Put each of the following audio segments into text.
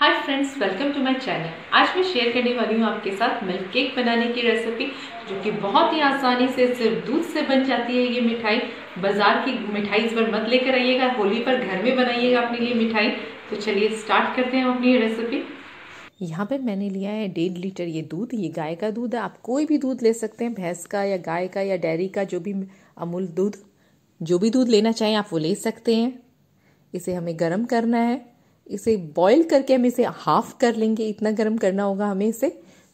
hi friends welcome to my channel आज मैं share करने वाली हूँ आपके साथ मिल्क केक बनाने की रेसिपी जो कि बहुत ही आसानी से सिर्फ दूध से बन जाती है ये मिठाई बाज़ार की मिठाई इस पर मत लेकर आइएगा होली पर घर में बनाइएगा अपने लिए मिठाई तो चलिए स्टार्ट करते हैं अपनी रेसिपी यहाँ पर मैंने लिया है डेढ़ लीटर ये दूध ये गाय का दूध है आप कोई भी दूध ले सकते हैं भैंस का या गाय का या डेयरी का जो भी अमूल दूध जो भी दूध लेना चाहें आप वो ले सकते हैं इसे हमें गर्म करना है इसे बॉईल करके हम इसे हाफ कर लेंगे इतना गर्म करना होगा हमें इसे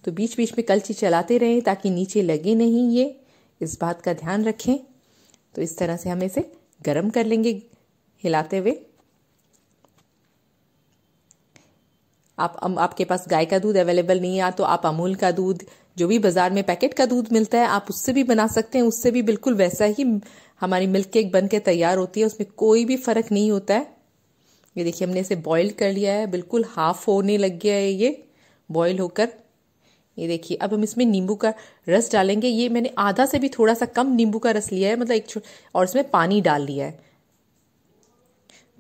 तो बीच बीच में कलची चलाते रहें ताकि नीचे लगे नहीं ये इस बात का ध्यान रखें तो इस तरह से हम इसे गर्म कर लेंगे हिलाते हुए आप आपके पास गाय का दूध अवेलेबल नहीं है तो आप अमूल का दूध जो भी बाजार में पैकेट का दूध मिलता है आप उससे भी बना सकते हैं उससे भी बिल्कुल वैसा ही हमारी मिल्क केक बन के तैयार होती है उसमें कोई भी फर्क नहीं होता है ये देखिए हमने इसे बॉईल कर लिया है बिल्कुल हाफ होने लग गया है ये बॉईल होकर ये देखिए अब हम इसमें नींबू का रस डालेंगे ये मैंने आधा से भी थोड़ा सा कम नींबू का रस लिया है मतलब एक और इसमें पानी डाल लिया है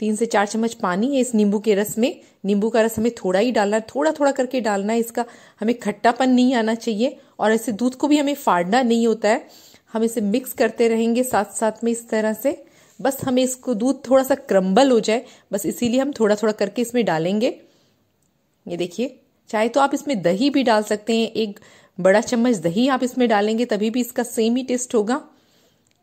तीन से चार चम्मच पानी है इस नींबू के रस में नींबू का रस हमें थोड़ा ही डालना है थोड़ा थोड़ा करके डालना है इसका हमें खट्टापन नहीं आना चाहिए और ऐसे दूध को भी हमें फाड़ना नहीं होता है हम इसे मिक्स करते रहेंगे साथ साथ में इस तरह से बस हमें इसको दूध थोड़ा सा क्रम्बल हो जाए बस इसीलिए हम थोड़ा थोड़ा करके इसमें डालेंगे ये देखिए चाहे तो आप इसमें दही भी डाल सकते हैं एक बड़ा चम्मच दही आप इसमें डालेंगे तभी भी इसका सेम ही टेस्ट होगा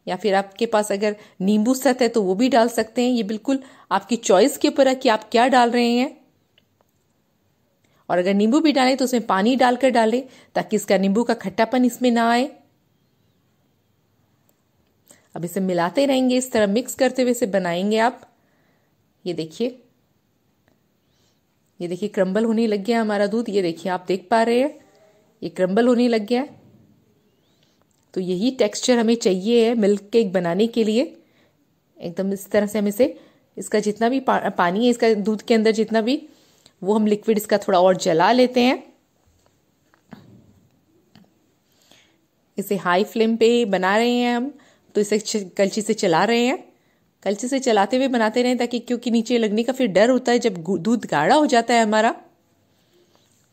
या फिर आपके पास अगर नींबू सत है तो वो भी डाल सकते हैं ये बिल्कुल आपकी चॉइस के ऊपर है कि आप क्या डाल रहे हैं और अगर नींबू भी डालें तो उसमें पानी डालकर डालें ताकि इसका नींबू का खट्टापन इसमें ना आए अब इसे मिलाते रहेंगे इस तरह मिक्स करते हुए इसे बनाएंगे आप ये देखिए ये देखिए क्रम्बल होने लग गया हमारा दूध ये देखिए आप देख पा रहे हैं ये क्रम्बल होने लग गया तो यही टेक्सचर हमें चाहिए है मिल्क केक बनाने के लिए एकदम इस तरह से हम इसे इसका जितना भी पा, पानी है इसका दूध के अंदर जितना भी वो हम लिक्विड इसका थोड़ा और जला लेते हैं इसे हाई फ्लेम पे बना रहे हैं हम तो इसे कलची से चला रहे हैं कलची से चलाते हुए बनाते रहें ताकि क्योंकि नीचे लगने का फिर डर होता है जब दूध गाढ़ा हो जाता है हमारा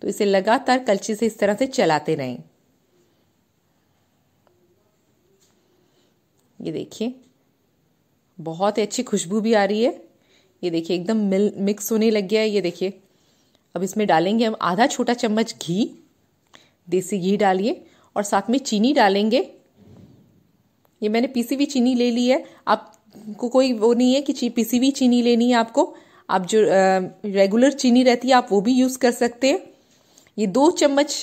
तो इसे लगातार कलची से इस तरह से चलाते रहें ये देखिए बहुत ही अच्छी खुशबू भी आ रही है ये देखिए एकदम मिल मिक्स होने लग गया है ये देखिए अब इसमें डालेंगे हम आधा छोटा चम्मच घी देसी घी डालिए और साथ में चीनी डालेंगे ये मैंने पीसी हुई चीनी ले ली है आपको कोई वो नहीं है कि पीसी हुई चीनी लेनी है आपको आप जो रेगुलर चीनी रहती है आप वो भी यूज़ कर सकते हैं ये दो चम्मच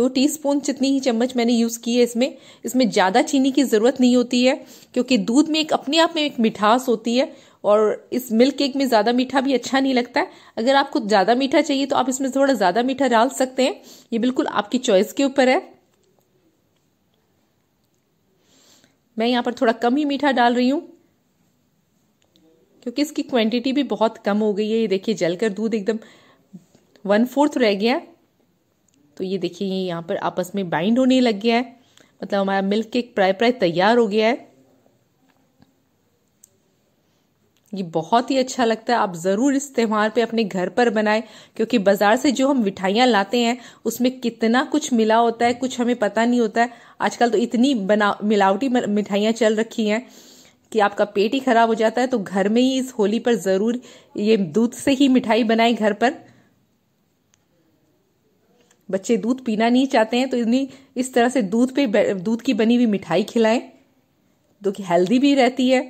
दो टीस्पून जितनी ही चम्मच मैंने यूज़ की है इसमें इसमें ज़्यादा चीनी की ज़रूरत नहीं होती है क्योंकि दूध में एक अपने आप में एक मिठास होती है और इस मिल्क केक में ज़्यादा मीठा भी अच्छा नहीं लगता है अगर आपको ज़्यादा मीठा चाहिए तो आप इसमें थोड़ा ज़्यादा मीठा डाल सकते हैं ये बिल्कुल आपकी चॉइस के ऊपर है मैं यहाँ पर थोड़ा कम ही मीठा डाल रही हूँ क्योंकि इसकी क्वांटिटी भी बहुत कम हो गई है ये देखिए जलकर दूध एकदम वन फोर्थ रह गया तो ये देखिए ये यहाँ पर आपस में बाइंड होने लग गया है मतलब हमारा मिल्क केक प्राय प्राय तैयार हो गया है ये बहुत ही अच्छा लगता है आप ज़रूर इस त्यौहार पे अपने घर पर बनाएं क्योंकि बाज़ार से जो हम मिठाइयां लाते हैं उसमें कितना कुछ मिला होता है कुछ हमें पता नहीं होता है आजकल तो इतनी बना मिलावटी मिठाइयां चल रखी हैं कि आपका पेट ही खराब हो जाता है तो घर में ही इस होली पर ज़रूर ये दूध से ही मिठाई बनाएं घर पर बच्चे दूध पीना नहीं चाहते हैं तो इन्हें इस तरह से दूध पे दूध की बनी हुई मिठाई खिलाएं जो कि हेल्दी भी रहती है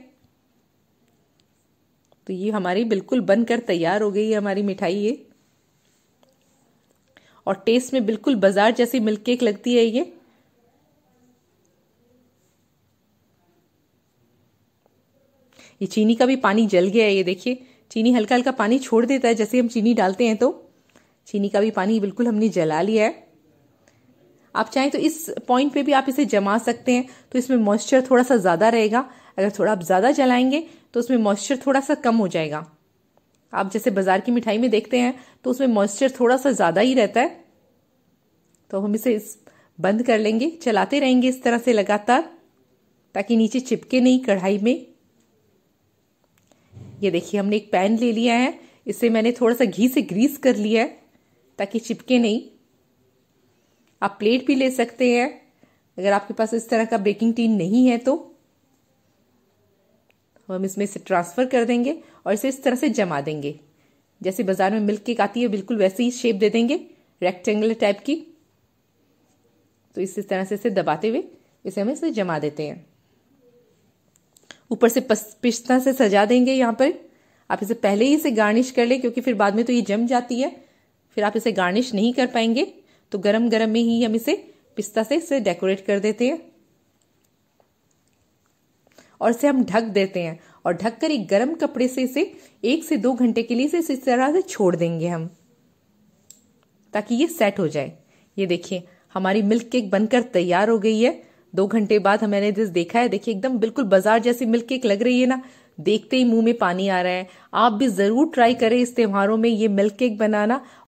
तो ये हमारी बिल्कुल बनकर तैयार हो गई है हमारी मिठाई ये और टेस्ट में बिल्कुल बाजार जैसी मिल्क केक लगती है ये ये चीनी का भी पानी जल गया है ये देखिए चीनी हल्का हल्का पानी छोड़ देता है जैसे हम चीनी डालते हैं तो चीनी का भी पानी बिल्कुल हमने जला लिया है आप चाहें तो इस पॉइंट पे भी आप इसे जमा सकते हैं तो इसमें मॉइस्चर थोड़ा सा ज़्यादा रहेगा अगर थोड़ा आप ज़्यादा जलाएंगे तो उसमें मॉइस्चर थोड़ा सा कम हो जाएगा आप जैसे बाजार की मिठाई में देखते हैं तो उसमें मॉइस्चर थोड़ा सा ज़्यादा ही रहता है तो हम इसे इस बंद कर लेंगे चलाते रहेंगे इस तरह से लगातार ताकि नीचे चिपके नहीं कढ़ाई में ये देखिए हमने एक पैन ले लिया है इसे मैंने थोड़ा सा घी से ग्रीस कर लिया है ताकि चिपके नहीं आप प्लेट भी ले सकते हैं अगर आपके पास इस तरह का बेकिंग टीन नहीं है तो वो तो हम इसमें से ट्रांसफ़र कर देंगे और इसे इस तरह से जमा देंगे जैसे बाजार में मिल्क केक आती है बिल्कुल वैसे ही शेप दे देंगे रेक्टेंगुलर टाइप की तो इस तरह से इसे दबाते हुए इसे हम इसे जमा देते हैं ऊपर से पिस्ता से सजा देंगे यहां पर आप इसे पहले ही इसे गार्निश कर लें क्योंकि फिर बाद में तो ये जम जाती है फिर आप इसे गार्निश नहीं कर पाएंगे तो गरम गरम में ही हम इसे पिस्ता से इसे डेकोरेट कर देते हैं और इसे हम ढक देते हैं और ढककर एक गर्म कपड़े से इसे एक से दो घंटे के लिए इसे इस तरह से छोड़ देंगे हम ताकि ये सेट हो जाए ये देखिए हमारी मिल्क केक बनकर तैयार हो गई है दो घंटे बाद हमने जिस देखा है देखिए एकदम बिल्कुल बाजार जैसी मिल्क केक लग रही है ना देखते ही मुंह में पानी आ रहा है आप भी जरूर ट्राई करें इस त्योहारों में ये मिल्क केक बनाना